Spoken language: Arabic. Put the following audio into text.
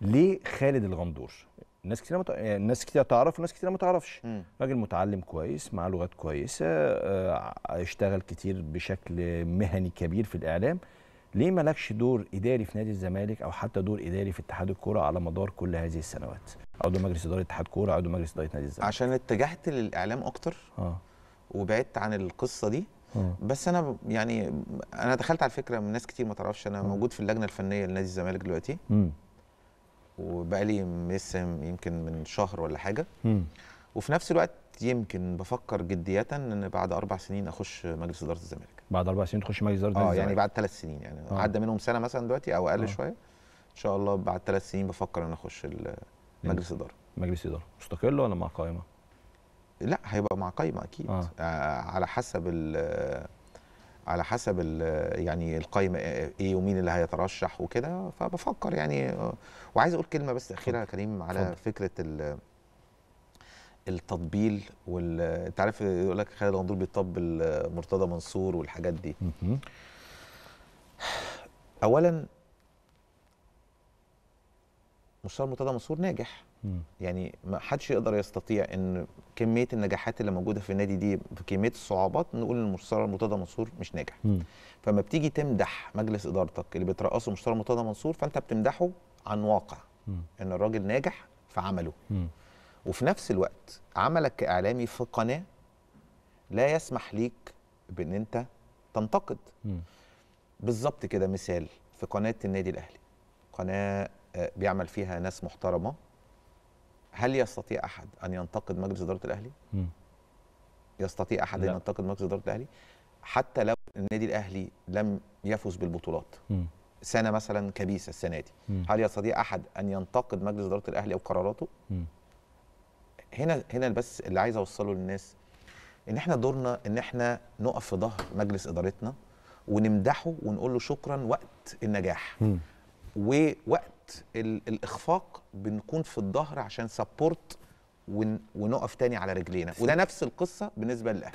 ليه خالد الغندور ناس كتير مت... يعني ناس كتير تعرف وناس كتير ما تعرفش راجل متعلم كويس مع لغات كويسه آه، اشتغل كتير بشكل مهني كبير في الاعلام ليه مالكش دور اداري في نادي الزمالك او حتى دور اداري في اتحاد الكوره على مدار كل هذه السنوات عضو مجلس اداره اتحاد كوره عضو مجلس اداره نادي الزمالك عشان اتجهت للاعلام اكتر اه وبعدت عن القصه دي آه. بس انا يعني انا دخلت على فكره من ناس كتير ما تعرفش انا آه. موجود في اللجنه الفنيه لنادي الزمالك دلوقتي وبقالي لسه يمكن من شهر ولا حاجه وفي نفس الوقت يمكن بفكر جدية ان بعد اربع سنين اخش مجلس اداره الزمالك بعد اربع سنين تخش مجلس اداره آه، الزمالك اه يعني بعد ثلاث سنين يعني آه. عدى منهم سنه مثلا دلوقتي او اقل آه. شويه ان شاء الله بعد ثلاث سنين بفكر ان اخش مجلس اداره مجلس اداره مستقل ولا مع قائمه؟ لا هيبقى مع قائمه اكيد آه. آه على حسب على حسب يعني القايمه ايه ومين اللي هيترشح وكده فبفكر يعني وعايز اقول كلمه بس اخيره يا كريم على فضل. فكره التطبيل وال انت عارف يقول لك خالد غندور بيطبل مرتضى منصور والحاجات دي اولا مستوى مرتضى منصور ناجح مم. يعني ما حدش يقدر يستطيع ان كميه النجاحات اللي موجوده في النادي دي بكميه الصعوبات نقول ان مستوى مرتضى منصور مش ناجح مم. فما بتيجي تمدح مجلس ادارتك اللي بترأسه مستوى مرتضى منصور فانت بتمدحه عن واقع مم. ان الراجل ناجح في عمله مم. وفي نفس الوقت عملك كاعلامي في قناه لا يسمح ليك بان انت تنتقد بالظبط كده مثال في قناه النادي الاهلي قناه بيعمل فيها ناس محترمه هل يستطيع احد ان ينتقد مجلس اداره الاهلي؟ م. يستطيع احد لا. ان ينتقد مجلس اداره الاهلي؟ حتى لو النادي الاهلي لم يفز بالبطولات م. سنه مثلا كبيسه السنه دي م. هل يستطيع احد ان ينتقد مجلس اداره الاهلي او قراراته؟ م. هنا هنا بس اللي عايز اوصله للناس ان احنا دورنا ان احنا نقف في ظهر مجلس ادارتنا ونمدحه ونقول له شكرا وقت النجاح م. ووقت ال الاخفاق بنكون في الظهر عشان سبورت ونقف تاني على رجلينا وده نفس القصه بالنسبه للاهلي